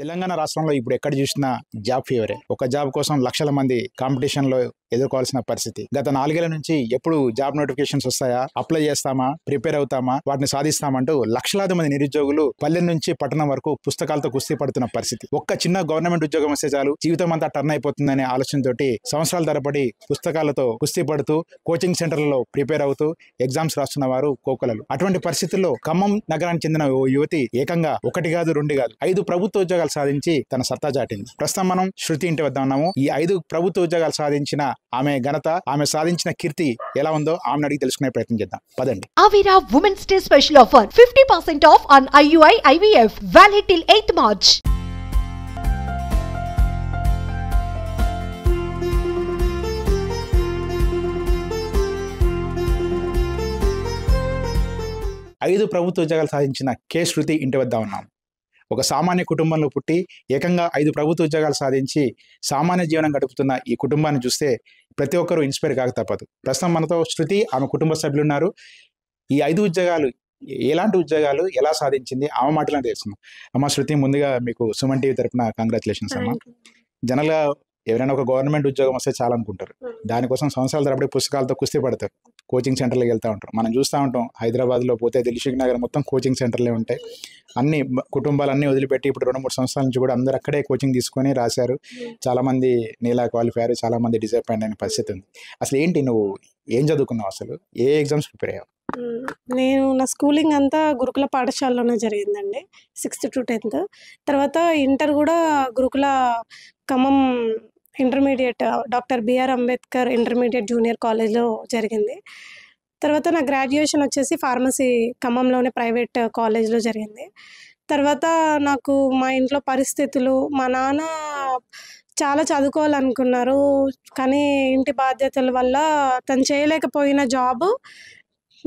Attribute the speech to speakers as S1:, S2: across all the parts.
S1: తెలంగాణ రాష్ట్రంలో ఇప్పుడు ఎక్కడ చూసినా జాబ్ ఫీవరే ఒక జాబ్ కోసం లక్షల మంది కాంపిటీషన్ లో ఎదుర్కోవాల్సిన పరిస్థితి గత నాలుగేళ్ల నుంచి ఎప్పుడు జాబ్ నోటిఫికేషన్స్ వస్తాయా అప్లై చేస్తామా ప్రిపేర్ అవుతామా వాటిని సాధిస్తామంటూ లక్షలాది మంది నిరుద్యోగులు పల్లె నుంచి పట్టణం వరకు పుస్తకాలతో కుస్తీ పడుతున్న పరిస్థితి ఒక్క చిన్న గవర్నమెంట్ ఉద్యోగం వస్తే చాలు జీవితం అంతా టర్న్ అయిపోతుందనే ఆలోచనతోటి సంవత్సరాల తరబడి పుస్తకాలతో కుస్తీ పడుతూ కోచింగ్ సెంటర్లలో ప్రిపేర్ అవుతూ ఎగ్జామ్స్ రాస్తున్న వారు కోకలలు అటువంటి పరిస్థితుల్లో ఖమ్మం నగరానికి చెందిన ఓ యువతి ఏకంగా ఒకటి కాదు రెండు కాదు ఐదు ప్రభుత్వ ఉద్యోగాలు ఉద్యోగాలు సాధించి తన సత్తా చాటింది ప్రస్తుతం మనం శృతి ఇంటి వద్ద ఉన్నాము ఈ ఐదు ప్రభుత్వ ఉద్యోగాలు సాధించిన ఆమె ఘనత ఆమె సాధించిన కీర్తి ఎలా ఉందో ఆమెను అడిగి తెలుసుకునే ప్రయత్నం చేద్దాం పదండి
S2: Avira women's day special offer fifty percent off on IUI IVF valid till eighth March
S1: ఐదు ప్రభుత్వ ఉద్యోగాలు సాధించిన కే శృతి ఇంటి వద్ద ఉన్నాం ఒక సామాన్య కుటుంబంలో పుట్టి ఏకంగా ఐదు ప్రభుత్వ ఉద్యోగాలు సాధించి సామాన్య జీవనం గడుపుతున్న ఈ కుటుంబాన్ని చూస్తే ప్రతి ఒక్కరూ ఇన్స్పైర్ కాక తప్పదు ప్రస్తుతం మనతో శృతి ఆమె కుటుంబ సభ్యులు ఉన్నారు ఈ ఐదు ఉద్యోగాలు ఎలాంటి ఉద్యోగాలు ఎలా సాధించింది ఆమె మాటలను తెలుసుకుందాం అమ్మ శృతి ముందుగా మీకు సుమన్ టీవీ తరఫున కంగ్రాచులేషన్స్ అమ్మ జనరల్గా ఎవరైనా ఒక గవర్నమెంట్ ఉద్యోగం వస్తే చాలా అనుకుంటారు దానికోసం సంవత్సరాల తరబడి పుస్తకాలతో కుస్తీ పడతారు కోచింగ్ సెంటర్లకు వెళ్తూ ఉంటారు మనం చూస్తూ ఉంటాం హైదరాబాద్లో పోతే దిల్షుక్ నగర్ మొత్తం కోచింగ్ సెంటర్లే ఉంటాయి అన్ని కుటుంబాలన్నీ వదిలిపెట్టి ఇప్పుడు రెండు మూడు సంవత్సరాల నుంచి కూడా అందరూ అక్కడే కోచింగ్ తీసుకొని రాశారు చాలామంది నీలా క్వాలిఫై అయ్యారు చాలామంది డిసప్పాయింట్ అయిన పరిస్థితి ఉంది అసలు ఏంటి నువ్వు ఏం చదువుకున్నావు అసలు ఏ ఎగ్జామ్స్ ప్రిపేర్ అయ్యావు
S3: నేను నా స్కూలింగ్ అంతా గురుకుల పాఠశాలలోనే జరిగిందండి సిక్స్త్ టు టెన్త్ తర్వాత ఇంటర్ కూడా గురుకుల Khammam intermediate doctor BR Ambedkar intermediate junior కాలేజ్లో జరిగింది తర్వాత నా గ్రాడ్యుయేషన్ వచ్చేసి ఫార్మసీ ఖమ్మంలోనే ప్రైవేట్ కాలేజ్లో జరిగింది తర్వాత నాకు మా ఇంట్లో పరిస్థితులు మా నాన్న చాలా చదువుకోవాలనుకున్నారు కానీ ఇంటి బాధ్యతల వల్ల తను చేయలేకపోయిన జాబ్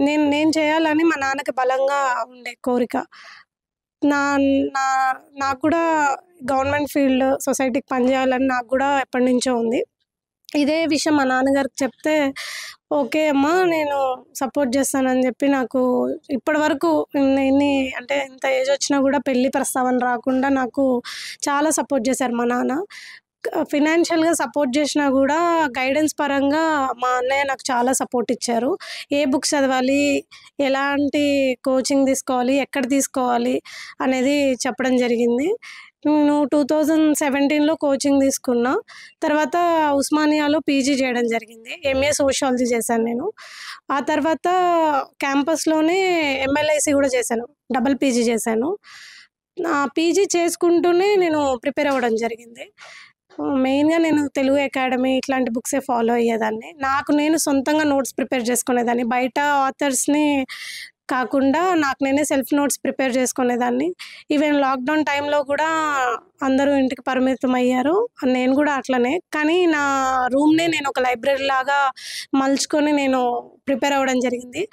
S3: నేను నేను చేయాలని మా నాన్నకి బలంగా ఉండే కోరిక నా నా నాకు కూడా గవర్నమెంట్ ఫీల్డ్ సొసైటీకి పనిచేయాలని నాకు కూడా ఎప్పటి నుంచో ఉంది ఇదే విషయం మా నాన్నగారికి చెప్తే ఓకే అమ్మా నేను సపోర్ట్ చేస్తానని చెప్పి నాకు ఇప్పటి వరకు ఇన్ని అంటే ఇంత ఏజ్ వచ్చినా కూడా పెళ్ళి ప్రస్తావన రాకుండా నాకు చాలా సపోర్ట్ చేశారు మా నాన్న ఫినాన్షియల్గా సపోర్ట్ చేసినా కూడా గైడెన్స్ పరంగా మా అన్నయ్య నాకు చాలా సపోర్ట్ ఇచ్చారు ఏ బుక్స్ చదవాలి ఎలాంటి కోచింగ్ తీసుకోవాలి ఎక్కడ తీసుకోవాలి అనేది చెప్పడం జరిగింది నేను టూ థౌజండ్ సెవెంటీన్లో కోచింగ్ తీసుకున్నా తర్వాత ఉస్మానియాలో పీజీ చేయడం జరిగింది ఎంఏ సోషాలజీ చేశాను నేను ఆ తర్వాత క్యాంపస్లోనే ఎంఎల్ఐసి కూడా చేశాను డబల్ పీజీ చేశాను పీజీ చేసుకుంటూనే నేను ప్రిపేర్ అవ్వడం జరిగింది మెయిన్గా నేను తెలుగు అకాడమీ ఇట్లాంటి బుక్సే ఫాలో అయ్యేదాన్ని నాకు నేను సొంతంగా నోట్స్ ప్రిపేర్ చేసుకునేదాన్ని బయట ఆథర్స్ని కాకుండా నాకు నేనే సెల్ఫ్ నోట్స్ ప్రిపేర్ చేసుకునేదాన్ని ఈవెన్ లాక్డౌన్ టైంలో కూడా అందరూ ఇంటికి పరిమితం అయ్యారు నేను కూడా అట్లనే కానీ నా రూమ్నే నేను ఒక లైబ్రరీ లాగా మలుచుకొని నేను ప్రిపేర్ అవ్వడం జరిగింది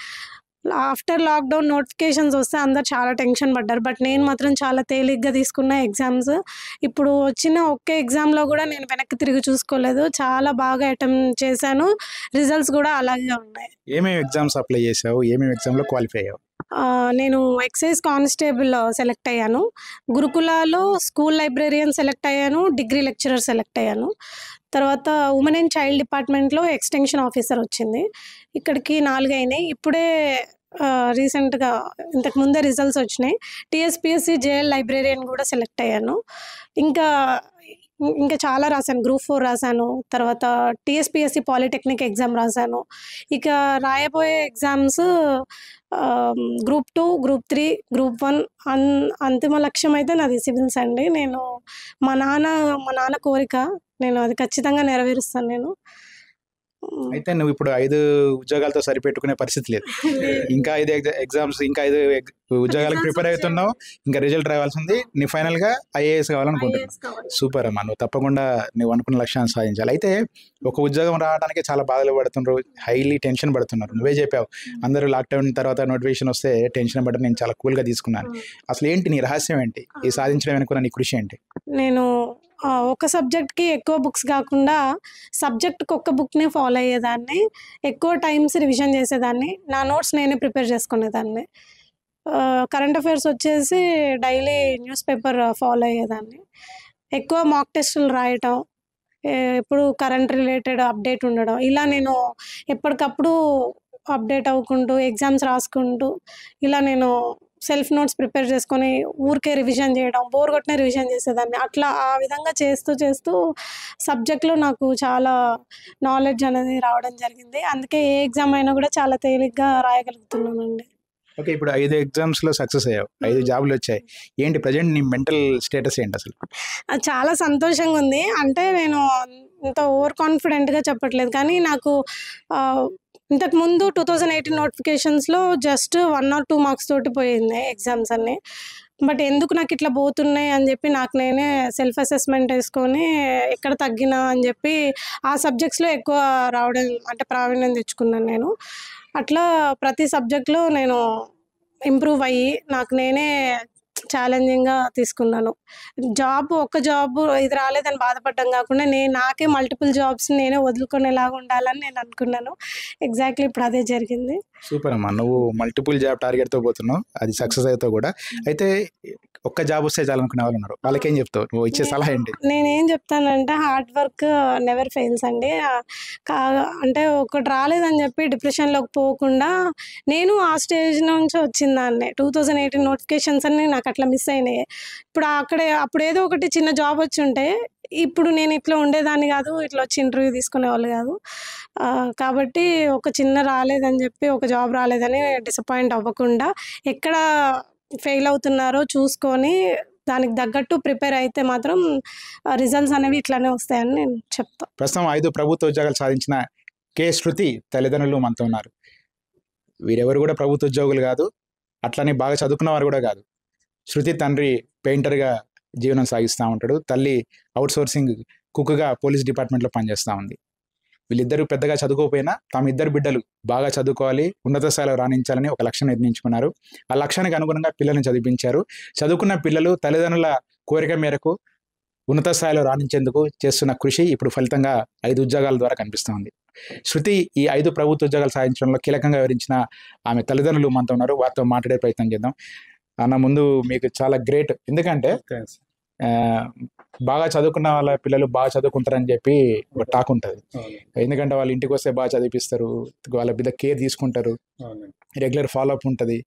S3: ఆఫ్టర్ లాక్డౌన్ నోటిఫికేషన్స్ వస్తే అందరు చాలా టెన్షన్ పడ్డారు బట్ నేను మాత్రం చాలా తేలిగ్గా తీసుకున్న ఎగ్జామ్స్ ఇప్పుడు వచ్చిన ఒకే ఎగ్జామ్లో కూడా నేను వెనక్కి తిరిగి చూసుకోలేదు చాలా బాగా అటెంప్ట్ చేశాను రిజల్ట్స్ కూడా అలాగే ఉన్నాయి
S1: ఏమేమి ఎగ్జామ్స్ అప్లై చేసావు ఏమేమి ఎగ్జామ్లో క్వాలిఫై అయ్యావు
S3: నేను ఎక్సైజ్ కానిస్టేబుల్ సెలెక్ట్ అయ్యాను గురుకులాలో స్కూల్ లైబ్రేరియన్ సెలెక్ట్ అయ్యాను డిగ్రీ లెక్చరర్ సెలెక్ట్ అయ్యాను తర్వాత ఉమెన్ అండ్ చైల్డ్ డిపార్ట్మెంట్లో ఎక్స్టెన్షన్ ఆఫీసర్ వచ్చింది ఇక్కడికి నాలుగు అయినాయి ఇప్పుడే రీసెంట్గా ఇంతకు ముందే రిజల్ట్స్ వచ్చినాయి టీఎస్పిఎస్సి జేఎల్ లైబ్రేరియన్ కూడా సెలెక్ట్ అయ్యాను ఇంకా ఇంకా చాలా రాశాను గ్రూప్ ఫోర్ రాశాను తర్వాత టీఎస్పిఎస్సి పాలిటెక్నిక్ ఎగ్జామ్ రాశాను ఇక రాయబోయే exams group two group three group one అన్ అంతిమ లక్ష్యం అయితే నాది సివిల్స్ అండి నేను మా నాన్న మా నాన్న కోరిక నేను అది ఖచ్చితంగా నెరవేరుస్తాను నేను
S1: అయితే నువ్వు ఇప్పుడు ఐదు ఉద్యోగాలతో సరిపెట్టుకునే పరిస్థితి లేదు ఇంకా ఐదు ఎగ్జామ్స్ ఇంకా ఐదు ఉద్యోగాలకు ప్రిపేర్ అవుతున్నావు ఇంకా రిజల్ట్ రావాల్సింది నీ ఫైనల్ గా ఐఏఎస్ కావాలనుకుంటున్నావు సూపర్ అమ్మా నువ్వు తప్పకుండా నువ్వు అనుకున్న లక్ష్యాన్ని సాధించాలి అయితే ఒక ఉద్యోగం రావడానికి చాలా బాధలు పడుతున్నారు హైలీ టెన్షన్ పడుతున్నారు నువ్వే చెప్పావు అందరూ లాక్డౌన్ తర్వాత నోటిఫికేషన్ వస్తే టెన్షన్ పడడం నేను చాలా కూల్గా తీసుకున్నాను అసలు ఏంటి నీ రహస్యం ఏంటి ఈ సాధించడం అనుకున్న నీ కృషి ఏంటి
S3: నేను ఒక సబ్జెక్ట్కి ఎక్కువ బుక్స్ కాకుండా సబ్జెక్ట్కి ఒక్క బుక్నే ఫాలో అయ్యేదాన్ని ఎక్కువ టైమ్స్ రివిజన్ చేసేదాన్ని నా నోట్స్ నేనే ప్రిపేర్ చేసుకునేదాన్ని కరెంట్ అఫైర్స్ వచ్చేసి డైలీ న్యూస్ పేపర్ ఫాలో అయ్యేదాన్ని ఎక్కువ మాక్ టెస్టులు రాయటం ఎప్పుడు కరెంట్ రిలేటెడ్ అప్డేట్ ఉండడం ఇలా నేను ఎప్పటికప్పుడు అప్డేట్ అవ్వకుంటూ ఎగ్జామ్స్ రాసుకుంటూ ఇలా నేను సెల్ఫ్ నోట్స్ ప్రిపేర్ చేసుకొని ఊరికే రివిజన్ చేయడం బోర్ కొట్టిన రివిజన్ చేసేదాన్ని అట్లా ఆ విధంగా చేస్తూ చేస్తూ సబ్జెక్ట్లో నాకు చాలా నాలెడ్జ్ అనేది రావడం జరిగింది అందుకే ఏ ఎగ్జామ్ అయినా కూడా చాలా తేలిగ్గా రాయగలుగుతున్నానండి
S1: ఓకే ఇప్పుడు ఐదు ఎగ్జామ్స్లో సక్సెస్ అయ్యావు ఐదు జాబ్లు వచ్చాయి ఏంటి ప్రజెంట్ నీ మెంటల్ స్టేటస్ ఏంటి అసలు
S3: చాలా సంతోషంగా ఉంది అంటే నేను ఇంత ఓవర్ కాన్ఫిడెంట్గా చెప్పట్లేదు కానీ నాకు ఇంతకు ముందు టూ థౌజండ్ ఎయిటీన్ నోటిఫికేషన్స్లో just one or two marks తోటి పోయింది ఎగ్జామ్స్ అన్నీ బట్ ఎందుకు నాకు ఇట్లా పోతున్నాయి అని చెప్పి నాకు నేనే సెల్ఫ్ అసెస్మెంట్ వేసుకొని ఎక్కడ తగ్గినా అని చెప్పి ఆ సబ్జెక్ట్స్లో ఎక్కువ రావడం అంటే ప్రావీణ్యం తెచ్చుకున్నాను నేను అట్లా ప్రతి సబ్జెక్ట్లో నేను ఇంప్రూవ్ అయ్యి నాకు నేనే ఛాలెంజింగ్గా తీసుకున్నాను జాబ్ ఒక్క జాబ్ ఇది రాలేదని బాధపడడం కాకుండా నేను నాకే మల్టిపుల్ జాబ్స్ నేనే వదులుకునేలాగా ఉండాలని నేను అనుకున్నాను ఎగ్జాక్ట్లీ ఇప్పుడు అదే జరిగింది
S1: సూపర్ అమ్మా నువ్వు మల్టిపుల్ జాబ్ టార్గెట్తో పోతున్నావు అది సక్సెస్ అయితే కూడా hmm. అయితే ఒక్క జాబ్ వస్తే చాలనుకునే వాళ్ళు ఉన్నారు వాళ్ళకి ఏం చెప్తావు నువ్వు ఇచ్చే సలహా ఏంటి
S3: నేనేం చెప్తానంటే హార్డ్ వర్క్ నెవర్ ఫెయిల్స్ అండి అంటే ఒకటి రాలేదని చెప్పి డిప్రెషన్లోకి పోకుండా నేను ఆ స్టేజ్ నుంచి వచ్చిందాన్ని టూ థౌజండ్ ఎయిటీన్ నోటిఫికేషన్స్ అన్ని నాకు నాకు అట్లా మిస్ అయినాయి ఇప్పుడు అక్కడే అప్పుడు ఏదో ఒకటి చిన్న జాబ్ వచ్చి ఉంటే ఇప్పుడు నేను ఇట్లా ఉండేదాన్ని కాదు ఇట్లా వచ్చి ఇంటర్వ్యూ తీసుకునే వాళ్ళు కాదు కాబట్టి ఒక చిన్న రాలేదని చెప్పి ఒక జాబ్ రాలేదని డిసప్పాయింట్ అవ్వకుండా ఎక్కడ ఫెయిల్ అవుతున్నారో చూసుకొని దానికి తగ్గట్టు ప్రిపేర్ అయితే మాత్రం రిజల్ట్స్ అనేవి ఇట్లానే వస్తాయని నేను చెప్తాను
S1: ప్రస్తుతం ఐదు ప్రభుత్వ ఉద్యోగాలు సాధించిన కే శృతి తల్లిదండ్రులు మనతో ఉన్నారు వీరెవరు కూడా ప్రభుత్వ ఉద్యోగులు కాదు అట్లనే బాగా చదువుకున్న వారు కూడా కాదు శృతి తండ్రి పెయింటర్గా జీవనం సాగిస్తూ ఉంటాడు తల్లి అవుట్సోర్సింగ్ కుక్గా పోలీస్ డిపార్ట్మెంట్లో పనిచేస్తూ ఉంది వీళ్ళిద్దరూ పెద్దగా చదువుకోకపోయినా తమ ఇద్దరు బిడ్డలు బాగా చదువుకోవాలి ఉన్నత స్థాయిలో రాణించాలని ఒక లక్ష్యం నిర్ణయించుకున్నారు ఆ లక్ష్యానికి అనుగుణంగా పిల్లల్ని చదివించారు చదువుకున్న పిల్లలు తల్లిదండ్రుల కోరిక మేరకు ఉన్నత స్థాయిలో రాణించేందుకు చేస్తున్న కృషి ఇప్పుడు ఫలితంగా ఐదు ఉద్యోగాల ద్వారా కనిపిస్తోంది శృతి ఈ ఐదు ప్రభుత్వ ఉద్యోగాలు సాధించడంలో కీలకంగా వివరించిన ఆమె తల్లిదండ్రులు మనతో ఉన్నారు వారితో మాట్లాడే ప్రయత్నం చేద్దాం అన్న ముందు మీకు చాలా గ్రేట్ ఎందుకంటే బాగా చదువుకున్న వాళ్ళ పిల్లలు బాగా చదువుకుంటారని చెప్పి ఒక టాక్ ఉంటుంది ఎందుకంటే వాళ్ళు ఇంటికి వస్తే బాగా చదివిపిస్తారు వాళ్ళ మీద కేర్ తీసుకుంటారు రెగ్యులర్ ఫాలో అప్ ఉంటుంది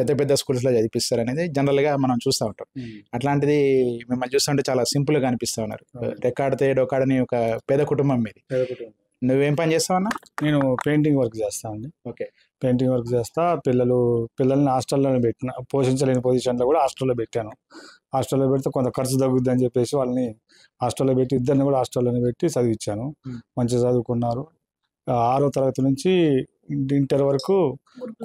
S1: పెద్ద పెద్ద స్కూల్స్లో చదివిపిస్తారు అనేది జనరల్గా మనం చూస్తూ ఉంటాం hmm. అట్లాంటిది మిమ్మల్ని చూస్తుంటే చాలా సింపుల్గా అనిపిస్తూ ఉన్నారు రికార్డ్ తేడు ఒక పేద కుటుంబం మీది నువ్వేం పని చేస్తావన్నా నేను పెయింటింగ్ వర్క్ చేస్తానండి ఓకే పెయింటింగ్ వర్క్ చేస్తా పిల్లలు పిల్లల్ని
S4: హాస్టల్లో పెట్టిన పోషించలేని పొజిషన్లో కూడా హాస్టల్లో పెట్టాను హాస్టల్లో పెడితే కొంత ఖర్చు తగ్గుద్దని చెప్పేసి వాళ్ళని హాస్టల్లో పెట్టి ఇద్దరిని కూడా హాస్టల్లో పెట్టి చదివించాను మంచిగా చదువుకున్నారు ఆరో తరగతి నుంచి ఇంటర్ వరకు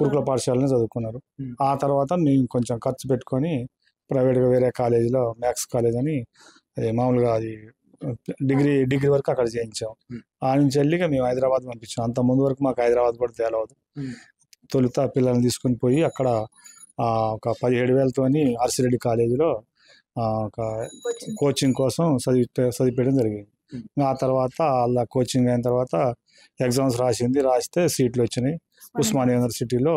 S4: గురుకుల పాఠశాలని చదువుకున్నారు ఆ తర్వాత నేను కొంచెం ఖర్చు పెట్టుకొని ప్రైవేట్గా వేరే కాలేజీలో మ్యాథ్స్ కాలేజ్ అని అది మామూలుగా అది డిగ్రీ డిగ్రీ వరకు అక్కడ చేయించాం ఆ నుంచి వెళ్ళి మేము హైదరాబాద్ పంపించాం అంత ముందు వరకు మాకు హైదరాబాద్ కూడా తేలవదు తొలుత పిల్లల్ని తీసుకుని పోయి అక్కడ ఒక పదిహేడు వేలతోని ఆర్సిరెడ్డి కాలేజీలో ఒక కోచింగ్ కోసం చదివి చదివిపేయడం జరిగింది ఆ తర్వాత అలా కోచింగ్ అయిన తర్వాత ఎగ్జామ్స్ రాసింది రాస్తే సీట్లు వచ్చినాయి ఉస్మాన్ యూనివర్సిటీలో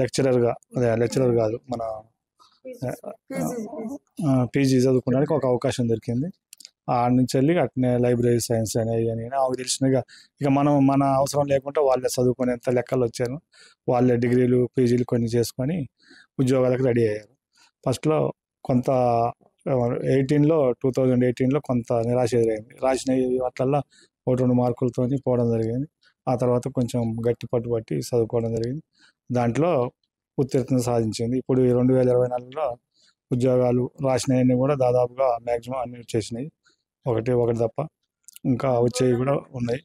S4: లెక్చరర్గా అదే లెక్చరర్ కాదు మన పీజీ చదువుకోవడానికి ఒక అవకాశం దొరికింది ఆడ నుంచి వెళ్ళి అట్నే లైబ్రరీ సైన్స్ అనేవి అని నాకు తెలిసినగా ఇక మనం మన అవసరం లేకుండా వాళ్ళే చదువుకునేంత లెక్కలు వచ్చాను వాళ్ళే డిగ్రీలు పీజీలు కొన్ని చేసుకొని ఉద్యోగాలకు రెడీ అయ్యారు ఫస్ట్లో కొంత ఎయిటీన్లో టూ థౌజండ్ ఎయిటీన్లో కొంత నిరాశ ఎదురైంది రాసిన వాటిల్లో ఒకటి రెండు మార్కులతో పోవడం జరిగింది ఆ తర్వాత కొంచెం గట్టి పట్టి చదువుకోవడం జరిగింది దాంట్లో ఉత్తీర్ణత సాధించింది ఇప్పుడు రెండు వేల ఇరవై నాలుగులో ఉద్యోగాలు రాసినవన్నీ కూడా దాదాపుగా మ్యాక్సిమం అన్ని వచ్చేసినాయి ఒకటి ఒకటి తప్ప ఇంకా వచ్చేవి కూడా ఉన్నాయి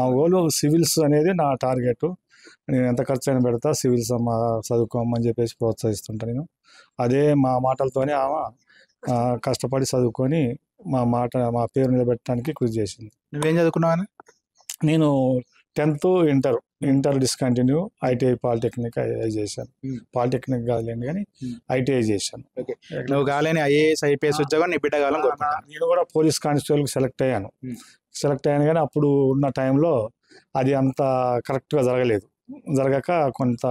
S4: ఆ గోలు సివిల్స్ అనేది నా టార్గెట్ నేను ఎంత ఖర్చు అయినా పెడతా సివిల్స్ అమ్మ చదువుకోమని చెప్పేసి ప్రోత్సహిస్తుంటాను నేను అదే మా మాటలతోనే ఆమె కష్టపడి చదువుకొని మా మాట మా పేరు నిలబెట్టడానికి కృషి చేసింది
S1: నువ్వేం చదువుకున్నావు నేను
S4: tenth inter inter discontinue ITI polytechnic చేశాను hmm. పాలిటెక్నిక్ కాదులేండి కానీ hmm. ఐటీఐ చేశాను
S1: నువ్వు కాలేని ఐఏఎస్ ఐపీఎస్ ఉద్యోగం నీ బిడ్డ కాలం
S4: నేను కూడా పోలీస్ కానిస్టేబుల్కి సెలెక్ట్ అయ్యాను hmm. సెలెక్ట్ అయ్యాను కానీ అప్పుడు ఉన్న టైంలో అది అంత కరెక్ట్గా జరగలేదు జరగక కొంత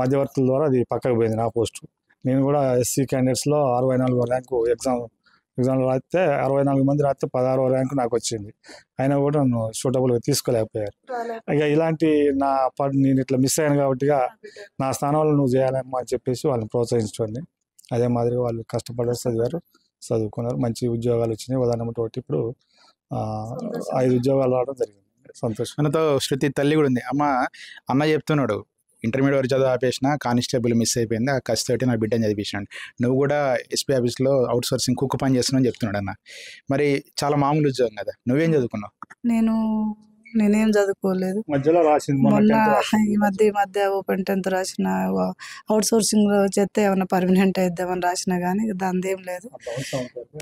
S4: మధ్యవర్తుల ద్వారా అది పక్కకు పోయింది నా పోస్టు నేను కూడా ఎస్సీ క్యాండిడేట్స్లో అరవై నాలుగో ర్యాంకు ఎగ్జామ్ ఎగ్జామ్లు రాస్తే అరవై నాలుగు మంది రాస్తే పదహారో ర్యాంకు నాకు వచ్చింది అయినా కూడా నన్ను సూటబుల్గా తీసుకోలేకపోయారు ఇక ఇలాంటి నా పాటు నేను ఇట్లా మిస్ అయ్యాను కాబట్టిగా నా స్థానంలో నువ్వు చేయాలమ్మా అని చెప్పేసి వాళ్ళని ప్రోత్సహించుకోండి అదే మాదిరిగా వాళ్ళు కష్టపడి చదివారు చదువుకున్నారు మంచి ఉద్యోగాలు వచ్చినాయి ఉదాహరణ ఇప్పుడు ఐదు ఉద్యోగాలు రావడం జరిగింది
S1: సంతోషం శృతి తల్లి కూడా ఉంది అమ్మ అన్న చెప్తున్నాడు ఇంటర్మీడియట్ వరకు చదువు ఆపేసిన కానిస్టేబుల్ మిస్ అయిపోయింది ఆ కసి తోటి నా బిడ్డని చదివించాడు నువ్వు కూడా ఎస్పీ ఆఫీస్లో అవుట్ సోర్సింగ్ కుక్క పని చేస్తున్నావు అని చెప్తున్నాడు అన్న మరి చాలా మామూలు ఉద్యోగం కదా నువ్వేం చదువుకున్నావు
S5: నేను నేనేం చదువుకోలేదు మొన్న ఈ మధ్య ఈ మధ్య ఓపెన్ టెన్త్ రాసిన అవుట్ సోర్సింగ్ చేస్తే ఏమైనా పర్మనెంట్ అయిద్దామని రాసిన కానీ దాని ఏం లేదు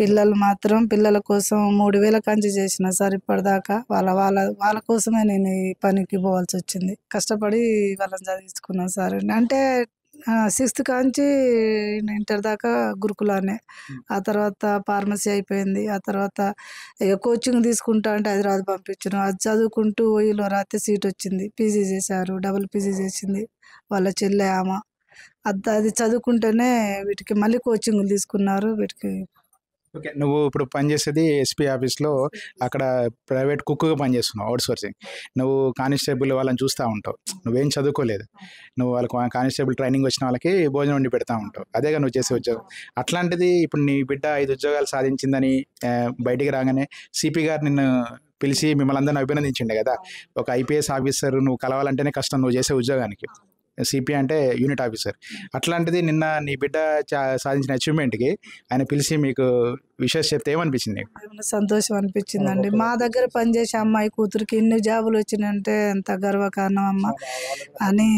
S5: పిల్లలు మాత్రం పిల్లల కోసం మూడు వేల కంచి చేసిన సార్ వాళ్ళ వాళ్ళ వాళ్ళ కోసమే నేను ఈ పనికి పోవాల్సి వచ్చింది కష్టపడి వాళ్ళని చదివించుకున్నాను సార్ అంటే సిక్స్త్ కాంచి ఇంటర్ దాకా గురుకులానే ఆ తర్వాత ఫార్మసీ అయిపోయింది ఆ తర్వాత ఇక కోచింగ్ తీసుకుంటా అంటే హైదరాబాద్ పంపించను అది చదువుకుంటూ ఓయిలో రాత్రి సీట్ వచ్చింది పీజీ చేశారు డబుల్ పీజీ చేసింది వాళ్ళ చెల్లె ఆమె అది అది చదువుకుంటేనే వీటికి మళ్ళీ కోచింగ్లు తీసుకున్నారు వీటికి
S1: ఓకే నువ్వు ఇప్పుడు పనిచేసేది ఎస్పీ ఆఫీస్లో అక్కడ ప్రైవేట్ కుక్గా పనిచేస్తున్నావు అవుట్ సోర్సింగ్ నువ్వు కానిస్టేబుల్ వాళ్ళని చూస్తూ ఉంటావు నువ్వేం చదువుకోలేదు నువ్వు వాళ్ళకి కానిస్టేబుల్ ట్రైనింగ్ వచ్చిన వాళ్ళకి భోజనం వండి పెడతా ఉంటావు అదేగా నువ్వు చేసే ఉద్యోగం అట్లాంటిది ఇప్పుడు నీ బిడ్డ ఐదు ఉద్యోగాలు సాధించిందని బయటికి రాగానే సిపి గారు నిన్ను పిలిచి మిమ్మల్ని అందరిని అభినందించిండే కదా ఒక ఐపీఎస్ ఆఫీసర్ నువ్వు కలవాలంటేనే కష్టం నువ్వు చేసే ఉద్యోగానికి సిపి అంటే యూనిట్ ఆఫీసర్ అట్లాంటిది నిన్న నీ బిడ్డ సాధించిన అచీవ్మెంట్కి ఆయన పిలిచి మీకు విషయం చెప్తే ఏమనిపించింది సంతోషం
S5: సంతోషం అనిపించిందండి మా దగ్గర పనిచేసే అమ్మాయి కూతురికి ఎన్ని జాబులు వచ్చినాయంటే ఎంత గర్వకారణం అమ్మ అని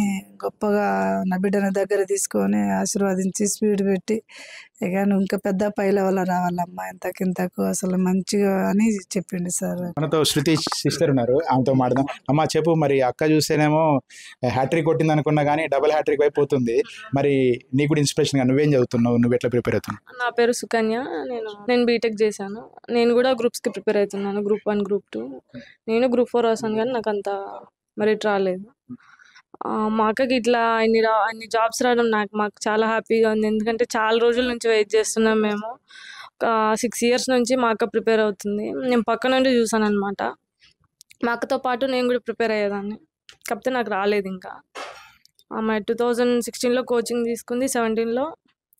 S5: గొప్పగా నా బిడ్డని దగ్గర తీసుకొని ఆశీర్వదించి స్పీడ్ పెట్టి కానీ ఇంకా పెద్ద పై లెవెల్ రావాలమ్మా ఇంతకింతకు అసలు మంచిగా అని చెప్పిండి సార్
S1: మనతో శృతి సిస్టర్ ఉన్నారు ఆమెతో మాట్లాడదాం అమ్మ చెప్పు మరి అక్క చూస్తేనేమో హ్యాట్రిక్ కొట్టింది అనుకున్నా కానీ డబుల్ హ్యాట్రిక్ అయిపోతుంది మరి నీకు ఇన్స్పిరేషన్ ఇన్స్పిరేషన్గా నువ్వేం చదువుతున్నావు నువ్వు ఎట్లా ప్రిపేర్ అవుతున్నావు
S6: నా పేరు సుకన్య నేను నేను బీటెక్ చేశాను నేను కూడా గ్రూప్స్కి ప్రిపేర్ అవుతున్నాను గ్రూప్ వన్ గ్రూప్ టూ నేను గ్రూప్ ఫోర్ వస్తాను కానీ నాకు అంత మెరిట్ రాలేదు మా అక్కకి ఇట్లా అన్ని రా అన్ని జాబ్స్ రావడం నాకు మాకు చాలా హ్యాపీగా ఉంది ఎందుకంటే చాలా రోజుల నుంచి వెయిట్ చేస్తున్నాం మేము ఒక సిక్స్ ఇయర్స్ నుంచి మా అక్క ప్రిపేర్ అవుతుంది నేను పక్క నుండి చూసాను అనమాట మా అక్కతో పాటు నేను కూడా ప్రిపేర్ అయ్యేదాన్ని కాకపోతే నాకు రాలేదు ఇంకా ఆమె టూ థౌజండ్ సిక్స్టీన్లో కోచింగ్ తీసుకుంది సెవెంటీన్లో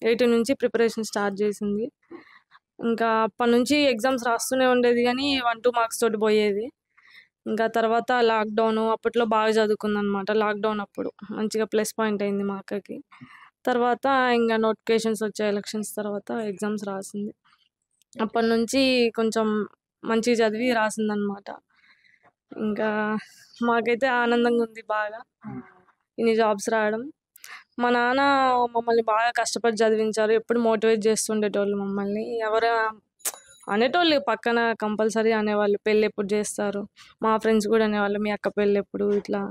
S6: ఎయిటీన్ నుంచి ప్రిపరేషన్ స్టార్ట్ చేసింది ఇంకా అప్పటి నుంచి ఎగ్జామ్స్ రాస్తూనే ఉండేది కానీ వన్ టూ మార్క్స్ తోటి పోయేది ఇంకా తర్వాత లాక్డౌన్ అప్పట్లో బాగా చదువుకుంది అనమాట లాక్డౌన్ అప్పుడు మంచిగా ప్లస్ పాయింట్ అయింది మా అక్కకి తర్వాత ఇంకా నోటిఫికేషన్స్ వచ్చాయి ఎలక్షన్స్ తర్వాత ఎగ్జామ్స్ రాసింది అప్పటి నుంచి కొంచెం మంచిగా చదివి రాసింది అనమాట ఇంకా మాకైతే ఆనందంగా ఉంది బాగా ఇన్ని జాబ్స్ రావడం మా నాన్న మమ్మల్ని బాగా కష్టపడి చదివించారు ఎప్పుడు మోటివేట్ చేస్తుండేటోళ్ళు మమ్మల్ని ఎవరు అనేటోళ్ళు పక్కన కంపల్సరీ అనేవాళ్ళు పెళ్ళి ఎప్పుడు చేస్తారు మా ఫ్రెండ్స్ కూడా అనేవాళ్ళు మీ అక్క పెళ్ళి ఎప్పుడు ఇట్లా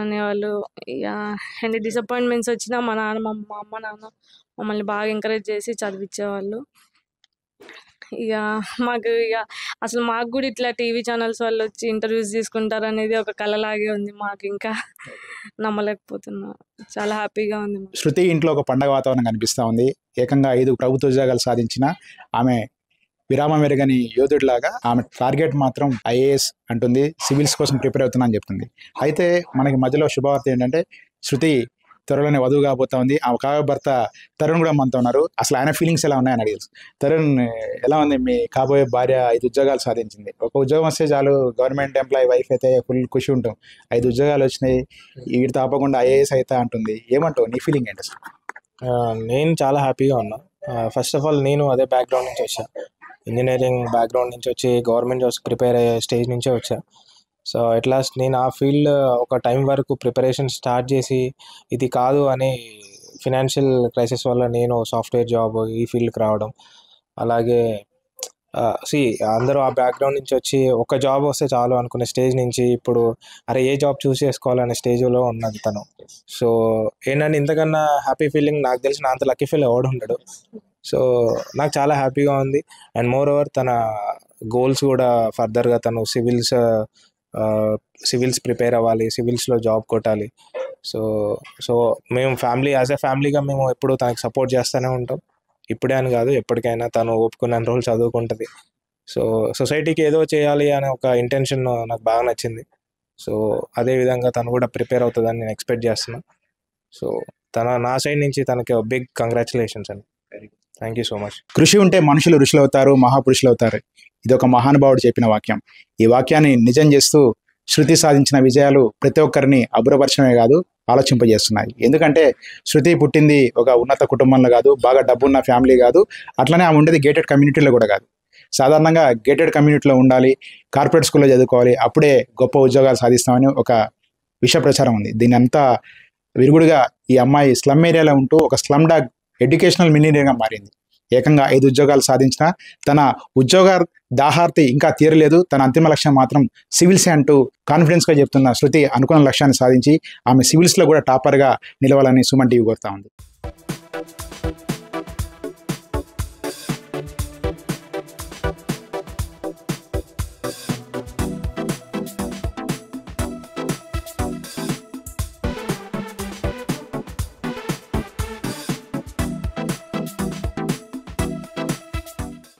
S6: అనేవాళ్ళు ఇక ఎన్ని డిసప్పాయింట్మెంట్స్ వచ్చినా మా నాన్న మా అమ్మ నాన్న మమ్మల్ని బాగా ఎంకరేజ్ చేసి చదివించేవాళ్ళు ఇక మాకు ఇక అసలు మాకు కూడా ఇట్లా టీవీ ఛానల్స్ వాళ్ళు వచ్చి ఇంటర్వ్యూస్ తీసుకుంటారు అనేది ఒక కళలాగే ఉంది మాకు ఇంకా నమ్మలేకపోతున్నా చాలా హ్యాపీగా ఉంది
S1: శృతి ఇంట్లో ఒక పండగ వాతావరణం కనిపిస్తూ ఉంది ఏకంగా ఐదు ప్రభుత్వ ఉద్యోగాలు సాధించిన ఆమె విరామం ఎరగని యోధుడిలాగా ఆమె టార్గెట్ మాత్రం ఐఏఎస్ అంటుంది సివిల్స్ కోసం ప్రిపేర్ అవుతున్నా అని చెప్తుంది అయితే మనకి మధ్యలో శుభవార్త ఏంటంటే శృతి త్వరలోనే వధువు కాబోతా ఉంది ఆ భర్త తరుణ్ కూడా మనతో ఉన్నారు అసలు ఆయన ఫీలింగ్స్ ఎలా ఉన్నాయని అడిగి తరుణ్ ఎలా ఉంది మీ కాబోయే భార్య ఐదు ఉద్యోగాలు సాధించింది ఒక ఉద్యోగం వస్తే చాలు గవర్నమెంట్ ఎంప్లాయీ వైఫ్ అయితే ఫుల్ ఖుషి ఉంటాం ఐదు ఉద్యోగాలు వచ్చినాయి వీడి తాపకుండా ఐఏఎస్ అయితే అంటుంది ఏమంటావు
S2: నీ ఫీలింగ్ ఏంటి అసలు నేను చాలా హ్యాపీగా ఉన్నా ఫస్ట్ ఆఫ్ ఆల్ నేను అదే బ్యాక్గ్రౌండ్ నుంచి వచ్చాను ఇంజనీరింగ్ బ్యాక్గ్రౌండ్ నుంచి వచ్చి గవర్నమెంట్ జాబ్స్ ప్రిపేర్ అయ్యే స్టేజ్ నుంచే వచ్చా సో అట్లాస్ట్ లాస్ట్ నేను ఆ ఫీల్డ్ ఒక టైం వరకు ప్రిపరేషన్ స్టార్ట్ చేసి ఇది కాదు అని ఫినాన్షియల్ క్రైసిస్ వల్ల నేను సాఫ్ట్వేర్ జాబ్ ఈ ఫీల్డ్కి రావడం అలాగే సి అందరూ ఆ బ్యాక్గ్రౌండ్ నుంచి వచ్చి ఒక జాబ్ వస్తే చాలు అనుకునే స్టేజ్ నుంచి ఇప్పుడు అరే ఏ జాబ్ చూస్ చేసుకోవాలనే స్టేజ్లో ఉన్నది తను సో ఏంటంటే ఇంతకన్నా హ్యాపీ ఫీలింగ్ నాకు తెలిసిన అంత లక్కీ ఫీల్ ఎవడు ఉండడు సో నాకు చాలా హ్యాపీగా ఉంది అండ్ మోర్ ఓవర్ తన గోల్స్ కూడా ఫర్దర్గా తను సివిల్స్ సివిల్స్ ప్రిపేర్ అవ్వాలి సివిల్స్లో జాబ్ కొట్టాలి సో సో మేము ఫ్యామిలీ యాజ్ ఎ ఫ్యామిలీగా మేము ఎప్పుడూ తనకి సపోర్ట్ చేస్తూనే ఉంటాం ఇప్పుడే అని కాదు ఎప్పటికైనా తను ఒప్పుకున్న రోజులు చదువుకుంటుంది సో సొసైటీకి ఏదో చేయాలి అనే ఒక ఇంటెన్షన్ నాకు బాగా నచ్చింది సో అదే విధంగా తను కూడా ప్రిపేర్ అవుతుందని నేను ఎక్స్పెక్ట్ చేస్తున్నాను సో తన నా సైడ్ నుంచి తనకి బిగ్ కంగ్రాచులేషన్స్ అండి థ్యాంక్ యూ సో మచ్
S1: కృషి ఉంటే మనుషులు ఋషులు అవుతారు మహాపురుషులు అవుతారు ఇది ఒక మహానుభావుడు చెప్పిన వాక్యం ఈ వాక్యాన్ని నిజం చేస్తూ శృతి సాధించిన విజయాలు ప్రతి ఒక్కరిని అబురపరచడమే కాదు ఆలోచింపజేస్తున్నాయి ఎందుకంటే శృతి పుట్టింది ఒక ఉన్నత కుటుంబంలో కాదు బాగా డబ్బున్న ఫ్యామిలీ కాదు అట్లనే ఆమె ఉండేది గేటెడ్ కమ్యూనిటీలో కూడా కాదు సాధారణంగా గేటెడ్ కమ్యూనిటీలో ఉండాలి కార్పొరేట్ స్కూల్లో చదువుకోవాలి అప్పుడే గొప్ప ఉద్యోగాలు సాధిస్తామని ఒక విష ప్రచారం ఉంది దీని అంతా విరుగుడుగా ఈ అమ్మాయి స్లమ్ ఏరియాలో ఉంటూ ఒక స్లమ్ డాగ్ ఎడ్యుకేషనల్ మినీరియర్గా మారింది ఏకంగా ఐదు ఉద్యోగాలు సాధించిన తన ఉద్యోగ దాహార్తి ఇంకా తీరలేదు తన అంతిమ లక్ష్యం మాత్రం సివిల్సే అంటూ కాన్ఫిడెన్స్గా చెప్తున్న శృతి అనుకున్న లక్ష్యాన్ని సాధించి ఆమె సివిల్స్లో కూడా టాపర్గా నిలవాలని సుమన్ టీవీ కోరుతా ఉంది